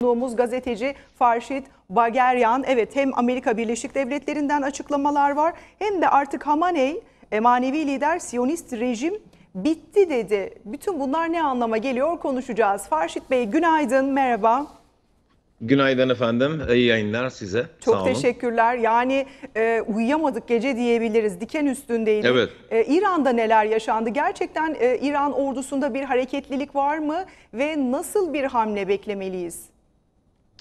Konuğumuz gazeteci Farşit Bageryan. Evet hem Amerika Birleşik Devletleri'nden açıklamalar var hem de artık Hamaney e, manevi lider Siyonist rejim bitti dedi. Bütün bunlar ne anlama geliyor konuşacağız. Farşit Bey günaydın merhaba. Günaydın efendim. iyi yayınlar size. Çok Sağ olun. teşekkürler. Yani e, uyuyamadık gece diyebiliriz. Diken üstündeydik. Evet. E, İran'da neler yaşandı? Gerçekten e, İran ordusunda bir hareketlilik var mı ve nasıl bir hamle beklemeliyiz?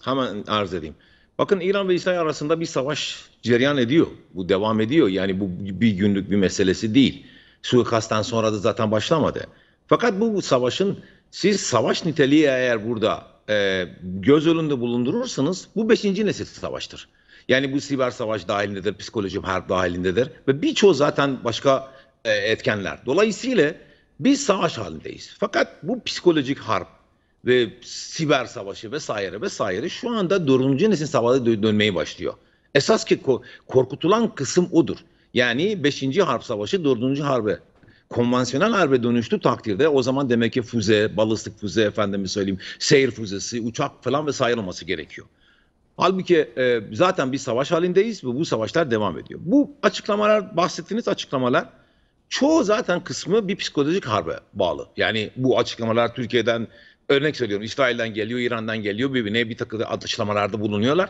Hemen arz edeyim. Bakın İran ve İsrail arasında bir savaş cereyan ediyor. Bu devam ediyor. Yani bu bir günlük bir meselesi değil. Suikastten sonra da zaten başlamadı. Fakat bu savaşın siz savaş niteliği eğer burada e, göz önünde bulundurursanız bu beşinci nesil savaştır. Yani bu siber savaş dahilindedir, psikoloji harp dahilindedir ve birçoğu zaten başka e, etkenler. Dolayısıyla biz savaş halindeyiz. Fakat bu psikolojik harp ve siber savaşı vesaire vesaire şu anda dördüncü nesil savaşa dönmeye başlıyor. Esas ki korkutulan kısım odur. Yani 5. harp savaşı 4. harbe konvansiyonel harbe dönüştü takdirde o zaman demek ki füze, balistik füze efendime söyleyeyim, seyir füzesi, uçak falan vesaire olması gerekiyor. Halbuki e, zaten bir savaş halindeyiz ve bu savaşlar devam ediyor. Bu açıklamalar, bahsettiğiniz açıklamalar çoğu zaten kısmı bir psikolojik harbe bağlı. Yani bu açıklamalar Türkiye'den örnek söylüyorum İsrail'den geliyor, İran'dan geliyor birbirine bir takım atışlamalarda bulunuyorlar.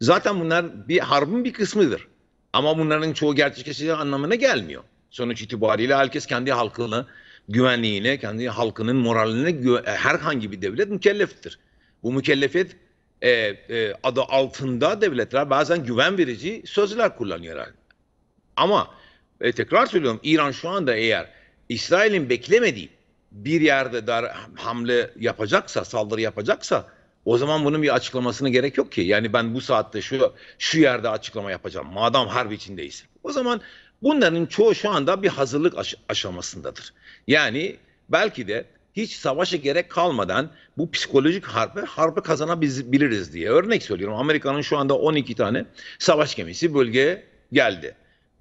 Zaten bunlar bir harbin bir kısmıdır. Ama bunların çoğu gerçekleşeceği anlamına gelmiyor. Sonuç itibariyle herkes kendi halkını, güvenliğine, kendi halkının moraline e, herhangi bir devlet mükelleftir. Bu mükellefiyet e, e, adı altında devletler bazen güven verici sözler kullanıyorlar. Ama e, tekrar söylüyorum İran şu anda eğer İsrail'in beklemediği bir yerde dar hamle yapacaksa, saldırı yapacaksa o zaman bunun bir açıklamasını gerek yok ki. Yani ben bu saatte şu şu yerde açıklama yapacağım. Madem harbi içindeyiz. O zaman bunların çoğu şu anda bir hazırlık aş- aşamasındadır. Yani belki de hiç savaşa gerek kalmadan bu psikolojik harbe harbi kazanabiliriz diye. Örnek söylüyorum Amerika'nın şu anda 12 tane savaş gemisi bölgeye geldi.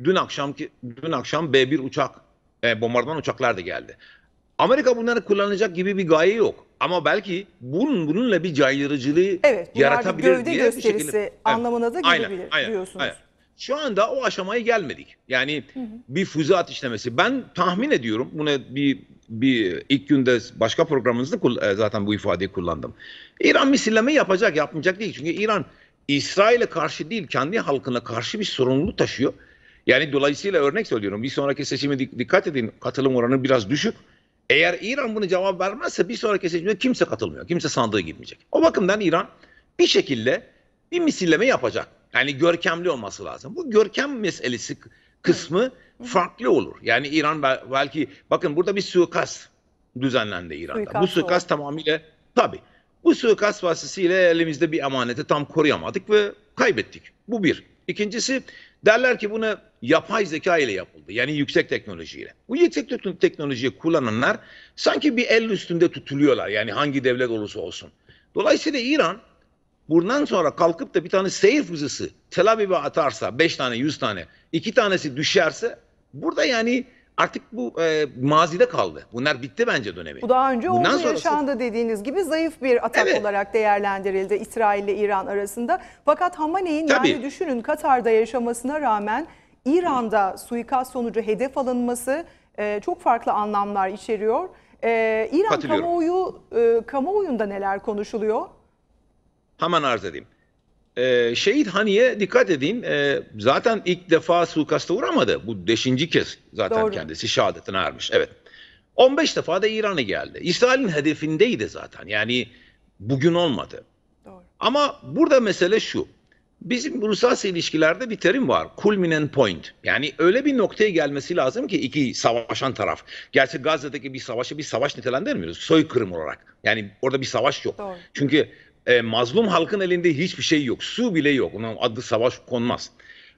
Dün akşamki dün akşam B1 uçak e, bombardıman uçaklar da geldi. Amerika bunları kullanacak gibi bir gaye yok. Ama belki bunun bununla bir caydırıcılığı evet, yaratabilir gövde diye gösterisi bir şekilde anlamına da gelebilir aynen, aynen, Aynen. Şu anda o aşamaya gelmedik. Yani hı hı. bir füze atışlaması. Ben tahmin ediyorum buna bir bir ilk günde başka programınızda e, zaten bu ifadeyi kullandım. İran misilleme yapacak, yapmayacak değil. Çünkü İran İsrail'e karşı değil kendi halkına karşı bir sorumluluk taşıyor. Yani dolayısıyla örnek söylüyorum. Bir sonraki seçime dikkat edin. Katılım oranı biraz düşük. Eğer İran bunu cevap vermezse bir sonraki seçimde kimse katılmıyor. Kimse sandığı girmeyecek. O bakımdan İran bir şekilde bir misilleme yapacak. Yani görkemli olması lazım. Bu görkem meselesi kısmı farklı olur. Yani İran belki bakın burada bir suikast düzenlendi İran'da. Suikast bu suikast olur. tamamıyla tabii. Bu suikast vasıtasıyla elimizde bir emaneti tam koruyamadık ve kaybettik. Bu bir. İkincisi Derler ki bunu yapay zeka ile yapıldı. Yani yüksek teknolojiyle. Bu yüksek teknolojiyi kullananlar sanki bir el üstünde tutuluyorlar. Yani hangi devlet olursa olsun. Dolayısıyla İran bundan sonra kalkıp da bir tane seyir füzesi Tel Aviv'e atarsa 5 tane 100 tane iki tanesi düşerse burada yani artık bu e, mazide kaldı. Bunlar bitti bence dönemi. Bu daha önce Bundan oldu sonrası... yaşandı dediğiniz gibi zayıf bir atak evet. olarak değerlendirildi İsrail ile İran arasında. Fakat Hamaney'in yani düşünün Katar'da yaşamasına rağmen İran'da suikast sonucu hedef alınması e, çok farklı anlamlar içeriyor. E, İran kamuoyu e, kamuoyunda neler konuşuluyor? Hemen arz edeyim e, Şehit Hani'ye dikkat edin. E, ee, zaten ilk defa suikasta uğramadı. Bu beşinci kez zaten Doğru. kendisi şehadetine ermiş. Evet. 15 defa da İran'a geldi. İsrail'in hedefindeydi zaten. Yani bugün olmadı. Doğru. Ama burada mesele şu. Bizim uluslararası ilişkilerde bir terim var. Culminant point. Yani öyle bir noktaya gelmesi lazım ki iki savaşan taraf. Gerçi Gazze'deki bir savaşı bir savaş nitelendirmiyoruz. Soykırım olarak. Yani orada bir savaş yok. Doğru. Çünkü e, mazlum halkın elinde hiçbir şey yok. Su bile yok. Onun adı savaş konmaz.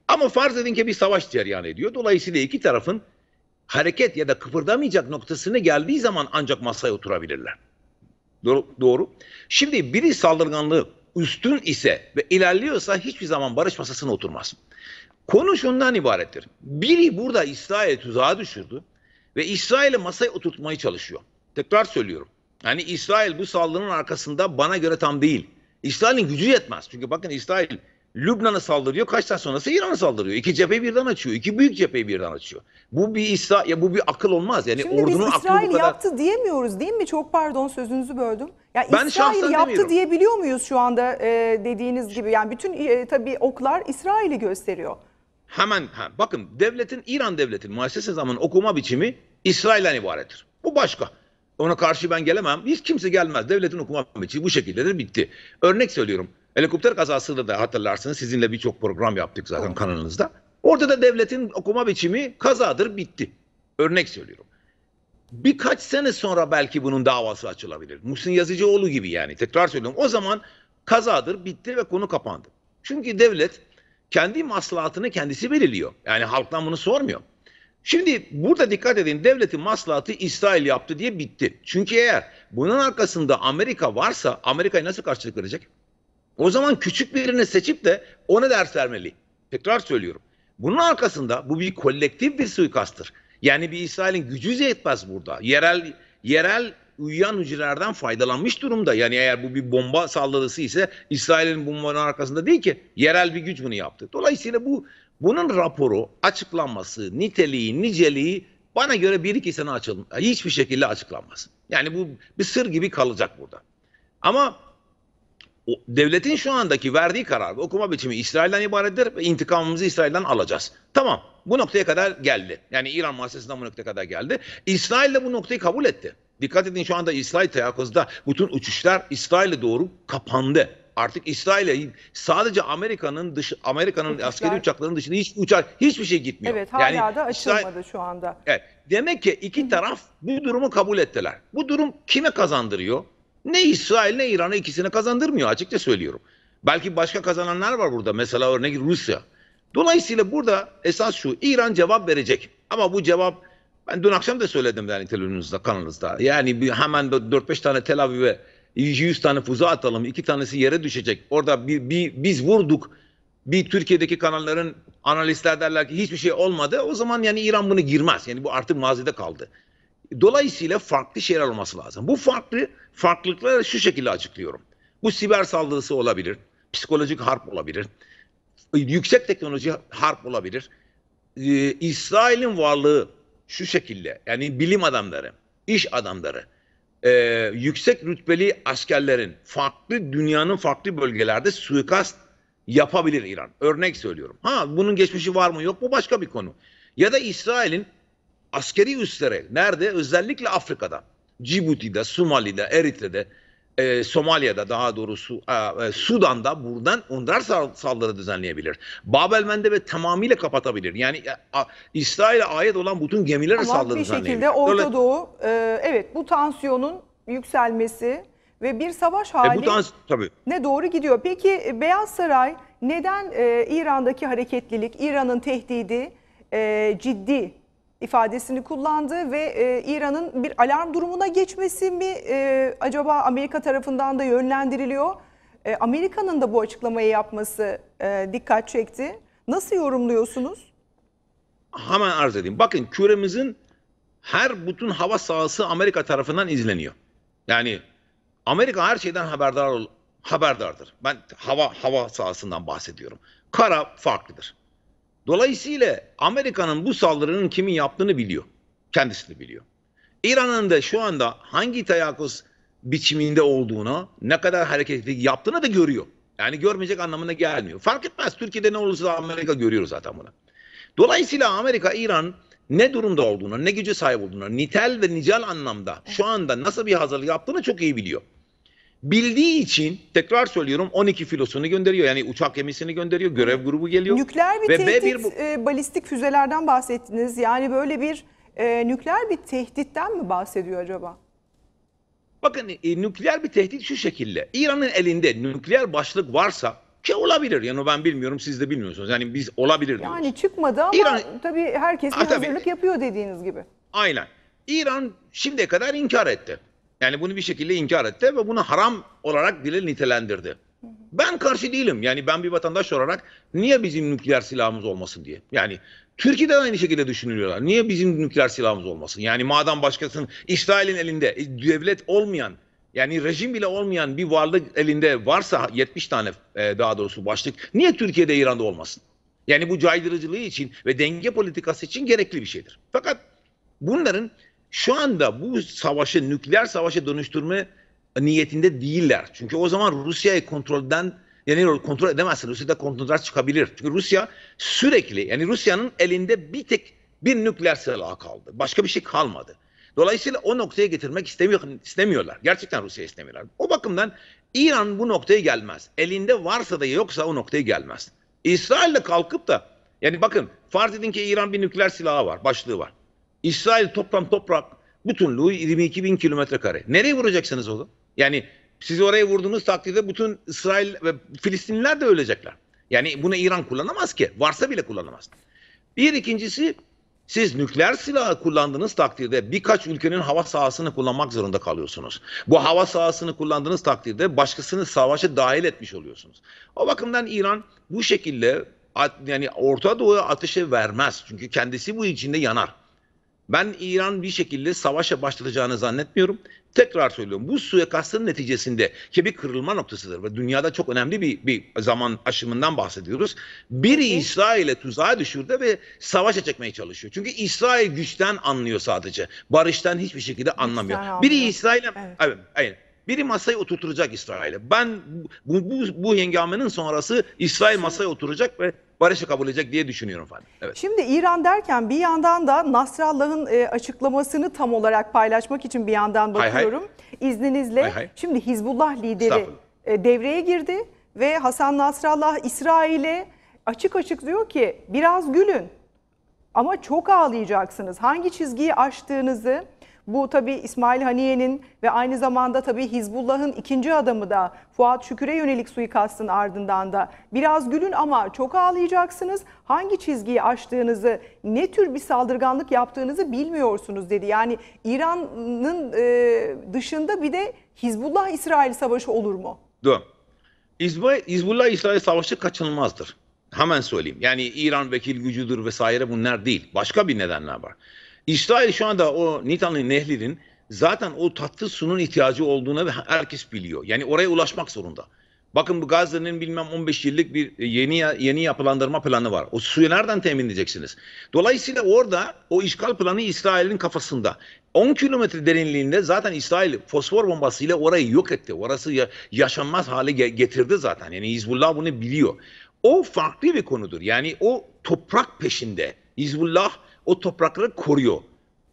Ama farz edin ki bir savaş cereyan ediyor. Dolayısıyla iki tarafın hareket ya da kıpırdamayacak noktasına geldiği zaman ancak masaya oturabilirler. Doğru. doğru. Şimdi biri saldırganlığı üstün ise ve ilerliyorsa hiçbir zaman barış masasına oturmaz. Konu şundan ibarettir. Biri burada İsrail tuzağa düşürdü ve İsrail'i masaya oturtmaya çalışıyor. Tekrar söylüyorum. Yani İsrail bu saldırının arkasında bana göre tam değil. İsrail'in gücü yetmez. Çünkü bakın İsrail Lübnan'a saldırıyor. Kaç saat sonrası İran'a saldırıyor. İki cepheyi birden açıyor. İki büyük cepheyi birden açıyor. Bu bir İsra ya bu bir akıl olmaz. Yani Şimdi ordunun biz İsrail aklı bu kadar... yaptı diyemiyoruz değil mi? Çok pardon sözünüzü böldüm. Ya ben İsrail yaptı demiyorum. diyebiliyor muyuz şu anda e, dediğiniz gibi? Yani bütün e, tabii oklar İsrail'i gösteriyor. Hemen ha, bakın devletin İran devletin muassese zaman okuma biçimi İsrail'den ibarettir. Bu başka. Ona karşı ben gelemem. Hiç kimse gelmez. Devletin hukuk muhabbeti bu şekilde de bitti. Örnek söylüyorum. Helikopter kazasında da hatırlarsınız sizinle birçok program yaptık zaten evet. kanalınızda. Orada da devletin okuma biçimi kazadır bitti. Örnek söylüyorum. Birkaç sene sonra belki bunun davası açılabilir. Muhsin Yazıcıoğlu gibi yani tekrar söylüyorum. O zaman kazadır bitti ve konu kapandı. Çünkü devlet kendi maslahatını kendisi belirliyor. Yani halktan bunu sormuyor. Şimdi burada dikkat edin devletin maslahatı İsrail yaptı diye bitti. Çünkü eğer bunun arkasında Amerika varsa Amerika'yı nasıl karşılık verecek? O zaman küçük birini seçip de ona ders vermeli. Tekrar söylüyorum. Bunun arkasında bu bir kolektif bir suikasttır. Yani bir İsrail'in gücü yetmez burada. Yerel yerel uyuyan hücrelerden faydalanmış durumda. Yani eğer bu bir bomba saldırısı ise İsrail'in bombanın arkasında değil ki yerel bir güç bunu yaptı. Dolayısıyla bu bunun raporu, açıklanması, niteliği, niceliği bana göre bir iki sene açılmaz. Hiçbir şekilde açıklanmaz. Yani bu bir sır gibi kalacak burada. Ama o, devletin şu andaki verdiği karar okuma biçimi İsrail'den ibarettir ve intikamımızı İsrail'den alacağız. Tamam bu noktaya kadar geldi. Yani İran muhasesinden bu noktaya kadar geldi. İsrail de bu noktayı kabul etti. Dikkat edin şu anda İsrail teyakkozda bütün uçuşlar İsrail'e doğru kapandı. Artık İsrail'e sadece Amerika'nın dış Amerika'nın askeri uçaklarının dışında hiç uçak hiçbir şey gitmiyor. Evet hala yani, da açılmadı İsrail, şu anda. Evet. Demek ki iki taraf bu durumu kabul ettiler. Bu durum kime kazandırıyor? Ne İsrail ne İran'a ikisine kazandırmıyor açıkça söylüyorum. Belki başka kazananlar var burada. Mesela örneğin Rusya. Dolayısıyla burada esas şu İran cevap verecek. Ama bu cevap ben dün akşam da söyledim yani televizyonunuzda, kanalınızda. Yani bir, hemen 4-5 tane Tel Aviv'e 100 tane fuza atalım. iki tanesi yere düşecek. Orada bir, bir, biz vurduk. Bir Türkiye'deki kanalların analistler derler ki hiçbir şey olmadı. O zaman yani İran bunu girmez. Yani bu artık mazide kaldı. Dolayısıyla farklı şeyler olması lazım. Bu farklı farklılıkları şu şekilde açıklıyorum. Bu siber saldırısı olabilir. Psikolojik harp olabilir. Yüksek teknoloji harp olabilir. Ee, İsrail'in varlığı şu şekilde yani bilim adamları, iş adamları, e, yüksek rütbeli askerlerin farklı dünyanın farklı bölgelerde suikast yapabilir İran. Örnek söylüyorum. Ha bunun geçmişi var mı yok mu başka bir konu. Ya da İsrail'in askeri üsleri nerede? Özellikle Afrika'da. Cibuti'de, Somali'de, Eritre'de e, Somalya'da daha doğrusu e, Sudan'da buradan onlar saldırı düzenleyebilir. Babel ve tamamıyla kapatabilir. Yani e, a, İsrail'e ait olan bütün gemilere Ama saldırı düzenleyebilir. Ama bir şekilde Orta Doğu e, evet bu tansiyonun yükselmesi ve bir savaş hali e, bu ne doğru gidiyor. Peki e, Beyaz Saray neden e, İran'daki hareketlilik, İran'ın tehdidi e, ciddi ifadesini kullandı ve e, İran'ın bir alarm durumuna geçmesi mi e, acaba Amerika tarafından da yönlendiriliyor? E, Amerika'nın da bu açıklamayı yapması e, dikkat çekti. Nasıl yorumluyorsunuz? Hemen arz edeyim. Bakın küremizin her bütün hava sahası Amerika tarafından izleniyor. Yani Amerika her şeyden haberdar haberdardır. Ben hava hava sahasından bahsediyorum. Kara farklıdır. Dolayısıyla Amerika'nın bu saldırının kimin yaptığını biliyor. Kendisi de biliyor. İran'ın da şu anda hangi teyakkuz biçiminde olduğuna, ne kadar hareketli yaptığını da görüyor. Yani görmeyecek anlamına gelmiyor. Fark etmez Türkiye'de ne olursa Amerika görüyor zaten bunu. Dolayısıyla Amerika, İran ne durumda olduğuna, ne gücü sahip olduğuna, nitel ve nicel anlamda şu anda nasıl bir hazırlık yaptığını çok iyi biliyor. Bildiği için tekrar söylüyorum 12 filosunu gönderiyor. Yani uçak gemisini gönderiyor, görev grubu geliyor. Nükleer bir ve tehdit, b e, balistik füzelerden bahsettiniz. Yani böyle bir e, nükleer bir tehditten mi bahsediyor acaba? Bakın e, nükleer bir tehdit şu şekilde. İran'ın elinde nükleer başlık varsa ki olabilir. Yani ben bilmiyorum siz de bilmiyorsunuz. Yani biz olabilir diyoruz. Yani çıkmadı ama İran... tabii herkes bir ha, tabii. hazırlık yapıyor dediğiniz gibi. Aynen. İran şimdiye kadar inkar etti. Yani bunu bir şekilde inkar etti ve bunu haram olarak dile nitelendirdi. Ben karşı değilim. Yani ben bir vatandaş olarak niye bizim nükleer silahımız olmasın diye. Yani Türkiye'de aynı şekilde düşünülüyorlar. Niye bizim nükleer silahımız olmasın? Yani madem başkasının İsrail'in elinde e, devlet olmayan yani rejim bile olmayan bir varlık elinde varsa 70 tane e, daha doğrusu başlık niye Türkiye'de İran'da olmasın? Yani bu caydırıcılığı için ve denge politikası için gerekli bir şeydir. Fakat bunların şu anda bu savaşı nükleer savaşa dönüştürme niyetinde değiller. Çünkü o zaman Rusya'yı kontrolden yani kontrol edemezsin. Rusya'da kontroller çıkabilir. Çünkü Rusya sürekli yani Rusya'nın elinde bir tek bir nükleer silah kaldı. Başka bir şey kalmadı. Dolayısıyla o noktaya getirmek istemiyor, istemiyorlar. Gerçekten Rusya istemiyorlar. O bakımdan İran bu noktaya gelmez. Elinde varsa da yoksa o noktaya gelmez. İsrail de kalkıp da yani bakın farz edin ki İran bir nükleer silahı var, başlığı var. İsrail toplam toprak bütünlüğü 22 bin kilometre kare. Nereye vuracaksınız oğlum? Yani siz oraya vurduğunuz takdirde bütün İsrail ve Filistinliler de ölecekler. Yani bunu İran kullanamaz ki. Varsa bile kullanamaz. Bir ikincisi siz nükleer silahı kullandığınız takdirde birkaç ülkenin hava sahasını kullanmak zorunda kalıyorsunuz. Bu hava sahasını kullandığınız takdirde başkasını savaşa dahil etmiş oluyorsunuz. O bakımdan İran bu şekilde yani Orta Doğu'ya ateşe vermez. Çünkü kendisi bu içinde yanar. Ben İran bir şekilde savaşa başlayacağını zannetmiyorum. Tekrar söylüyorum bu suikastın neticesinde ki bir kırılma noktasıdır ve dünyada çok önemli bir, bir zaman aşımından bahsediyoruz. Biri İsrail'e tuzağa düşürdü ve savaşa çekmeye çalışıyor. Çünkü İsrail güçten anlıyor sadece. Barıştan hiçbir şekilde anlamıyor. Biri İsrail'e evet. evet, aynen biri masaya oturturacak İsrail'e. Ben bu, bu, bu hengamenin sonrası İsrail masaya oturacak ve barışı kabul edecek diye düşünüyorum efendim. Evet. Şimdi İran derken bir yandan da Nasrallah'ın e, açıklamasını tam olarak paylaşmak için bir yandan bakıyorum. Hay hay. İzninizle. Hay hay. Şimdi Hizbullah lideri e, devreye girdi ve Hasan Nasrallah İsrail'e açık açık diyor ki biraz gülün ama çok ağlayacaksınız. Hangi çizgiyi aştığınızı bu tabii İsmail Haniye'nin ve aynı zamanda tabii Hizbullah'ın ikinci adamı da Fuat Şükür'e yönelik suikastın ardından da biraz gülün ama çok ağlayacaksınız. Hangi çizgiyi aştığınızı, ne tür bir saldırganlık yaptığınızı bilmiyorsunuz dedi. Yani İran'ın e, dışında bir de Hizbullah-İsrail savaşı olur mu? Doğru. Hizbullah-İsrail savaşı kaçınılmazdır. Hemen söyleyeyim. Yani İran vekil gücüdür vesaire bunlar değil. Başka bir nedenler var. İsrail şu anda o Nitan'ın Nehli'nin zaten o tatlı sunun ihtiyacı olduğunu herkes biliyor. Yani oraya ulaşmak zorunda. Bakın bu Gazze'nin bilmem 15 yıllık bir e, yeni yeni yapılandırma planı var. O suyu nereden temin edeceksiniz? Dolayısıyla orada o işgal planı İsrail'in kafasında. 10 kilometre derinliğinde zaten İsrail fosfor bombasıyla orayı yok etti. Orası yaşanmaz hale getirdi zaten. Yani Hizbullah bunu biliyor. O farklı bir konudur. Yani o toprak peşinde. Hizbullah o toprakları koruyor.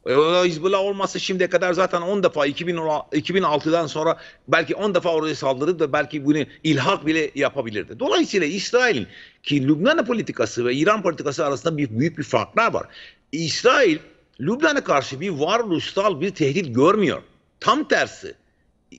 E, Hizbullah olmasa şimdiye kadar zaten 10 defa 2006'dan sonra belki 10 defa oraya saldırdı ve belki bunu ilhak bile yapabilirdi. Dolayısıyla İsrail'in ki Lübnan politikası ve İran politikası arasında bir, büyük bir farklar var. İsrail Lübnan'a karşı bir varoluşsal bir tehdit görmüyor. Tam tersi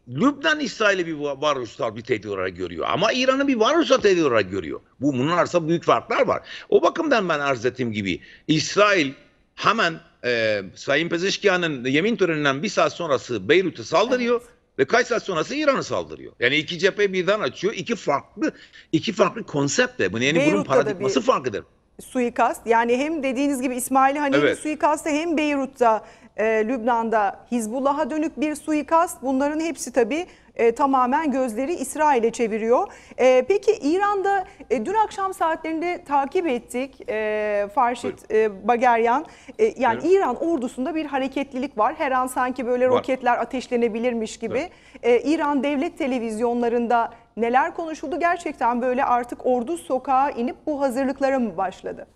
Lübnan İsrail'i bir varoluşsal bir tehdit olarak görüyor. Ama İran'ı bir varoluşsal tehdit olarak görüyor. Bu bunun arasında büyük farklar var. O bakımdan ben arz ettiğim gibi İsrail hemen e, Sayın Pezeshkian'ın yemin töreninden bir saat sonrası Beyrut'e saldırıyor. Ve kaç saat sonrası İran'ı saldırıyor. Yani iki cephe birden açıyor. iki farklı iki farklı konseptle. Bu yani Beyrut'ta bunun paradigması farkıdır? suikast. Yani hem dediğiniz gibi İsmail Haniyeli evet. suikastı hem Beyrut'ta e, Lübnan'da Hizbullah'a dönük bir suikast bunların hepsi tabii e, tamamen gözleri İsrail'e çeviriyor. E, peki İran'da e, dün akşam saatlerinde takip ettik e, Farşit e, Bageryan. E, yani Buyurun. İran ordusunda bir hareketlilik var. Her an sanki böyle var. roketler ateşlenebilirmiş gibi. E, İran devlet televizyonlarında neler konuşuldu? Gerçekten böyle artık ordu sokağa inip bu hazırlıklara mı başladı?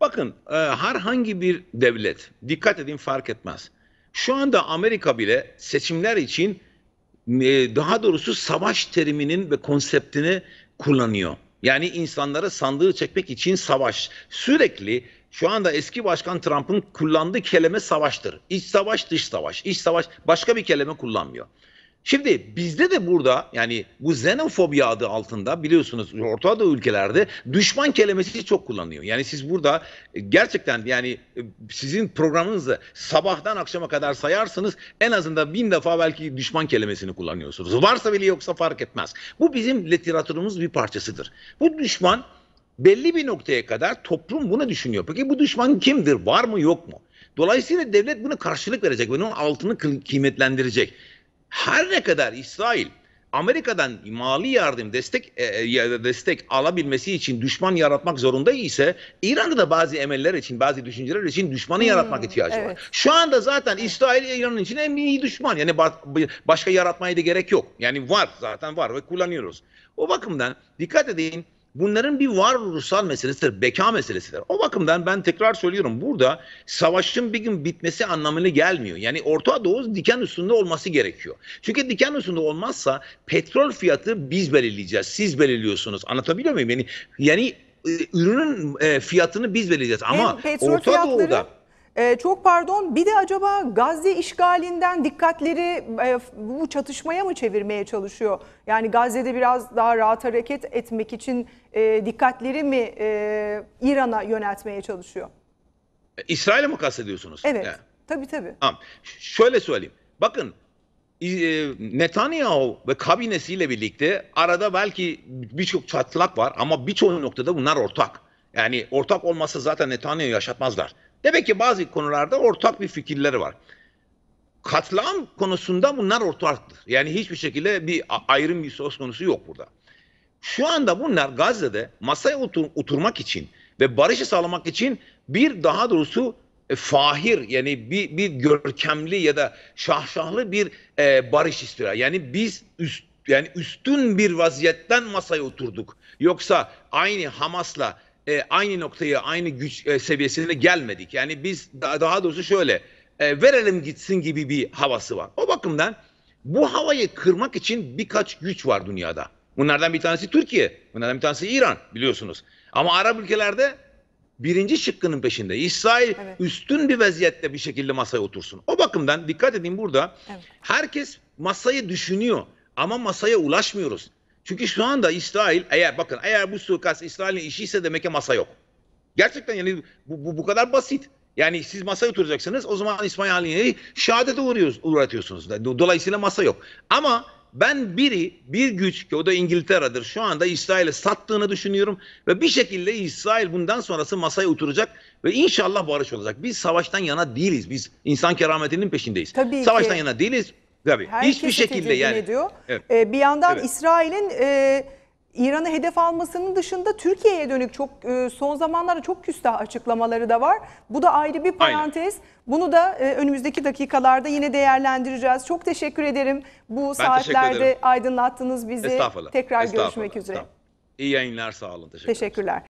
Bakın e, herhangi bir devlet, dikkat edin fark etmez. Şu anda Amerika bile seçimler için e, daha doğrusu savaş teriminin ve konseptini kullanıyor. Yani insanları sandığı çekmek için savaş. Sürekli şu anda eski başkan Trump'ın kullandığı kelime savaştır. İç savaş, dış savaş. İç savaş başka bir kelime kullanmıyor. Şimdi bizde de burada yani bu xenofobi adı altında biliyorsunuz Orta Doğu ülkelerde düşman kelimesi çok kullanıyor. Yani siz burada e, gerçekten yani e, sizin programınızı sabahtan akşama kadar sayarsınız en azından bin defa belki düşman kelimesini kullanıyorsunuz. Varsa bile yoksa fark etmez. Bu bizim literatürümüz bir parçasıdır. Bu düşman belli bir noktaya kadar toplum bunu düşünüyor. Peki bu düşman kimdir? Var mı yok mu? Dolayısıyla devlet bunu karşılık verecek. Bunun altını kıymetlendirecek. Her ne kadar İsrail Amerika'dan mali yardım destek e, e destek alabilmesi için düşman yaratmak zorunda ise İran'da da bazı emeller için bazı düşünceler için düşmanı hmm, yaratmak ihtiyacı evet. var. Şu anda zaten İsrail İran'ın için en iyi düşman. Yani başka yaratmaya da gerek yok. Yani var zaten var ve kullanıyoruz. O bakımdan dikkat edin bunların bir varoluşsal meselesidir, beka meselesidir. O bakımdan ben tekrar söylüyorum burada savaşın bir gün bitmesi anlamına gelmiyor. Yani Orta Doğu diken üstünde olması gerekiyor. Çünkü diken üstünde olmazsa petrol fiyatı biz belirleyeceğiz, siz belirliyorsunuz. Anlatabiliyor muyum? Yani yani e, ürünün e, fiyatını biz belirleyeceğiz. Ama Orta fiyatları... Doğu'da ee, çok pardon bir de acaba Gazze işgalinden dikkatleri e, bu çatışmaya mı çevirmeye çalışıyor? Yani Gazze'de biraz daha rahat hareket etmek için e, dikkatleri mi e, İran'a yöneltmeye çalışıyor? E, İsrail'e mi kastediyorsunuz? Evet yani. tabii tabii. Tamam. Şöyle söyleyeyim. Bakın e, Netanyahu ve kabinesiyle birlikte arada belki birçok çatlak var ama birçok noktada bunlar ortak. Yani ortak olmasa zaten Netanyahu yaşatmazlar. Demek ki bazı konularda ortak bir fikirleri var. Katliam konusunda bunlar ortaktır. Yani hiçbir şekilde bir ayrım bir söz konusu yok burada. Şu anda bunlar Gazze'de masaya otur, oturmak için ve barışı sağlamak için bir daha doğrusu e, fahir yani bir, bir görkemli ya da şahşahlı bir e, barış istiyor. Yani biz üst yani üstün bir vaziyetten masaya oturduk. Yoksa aynı Hamas'la e, aynı noktaya, aynı güç e, seviyesine gelmedik. Yani biz da, daha doğrusu şöyle e, verelim gitsin gibi bir havası var. O bakımdan bu havayı kırmak için birkaç güç var dünyada. Bunlardan bir tanesi Türkiye, bunlardan bir tanesi İran biliyorsunuz. Ama Arap ülkelerde birinci şıkkının peşinde. İsrail evet. üstün bir vaziyette bir şekilde masaya otursun. O bakımdan dikkat edin burada evet. herkes masayı düşünüyor ama masaya ulaşmıyoruz. Çünkü şu anda İsrail eğer bakın eğer bu suikast İsrail'in işi ise demek ki masa yok. Gerçekten yani bu, bu, bu kadar basit. Yani siz masaya oturacaksınız o zaman İsmail Haniyeli şehadete uğruyoruz, uğratıyorsunuz. Dolayısıyla masa yok. Ama ben biri bir güç ki o da İngiltere'dir şu anda İsrail'e sattığını düşünüyorum ve bir şekilde İsrail bundan sonrası masaya oturacak ve inşallah barış olacak. Biz savaştan yana değiliz. Biz insan kerametinin peşindeyiz. Tabii savaştan ki. yana değiliz. Tabii. Herkesi Hiçbir şekilde yani. ediyor. Evet. Ee, bir yandan evet. İsrail'in e, İran'ı hedef almasının dışında Türkiye'ye dönük çok e, son zamanlarda çok küstah açıklamaları da var. Bu da ayrı bir parantez. Aynen. Bunu da e, önümüzdeki dakikalarda yine değerlendireceğiz. Çok teşekkür ederim. Bu ben saatlerde aydınlattınız bizi. Estağfurullah. Tekrar Estağfurullah. görüşmek üzere. Estağfurullah. İyi yayınlar sağ olun. Teşekkür Teşekkürler.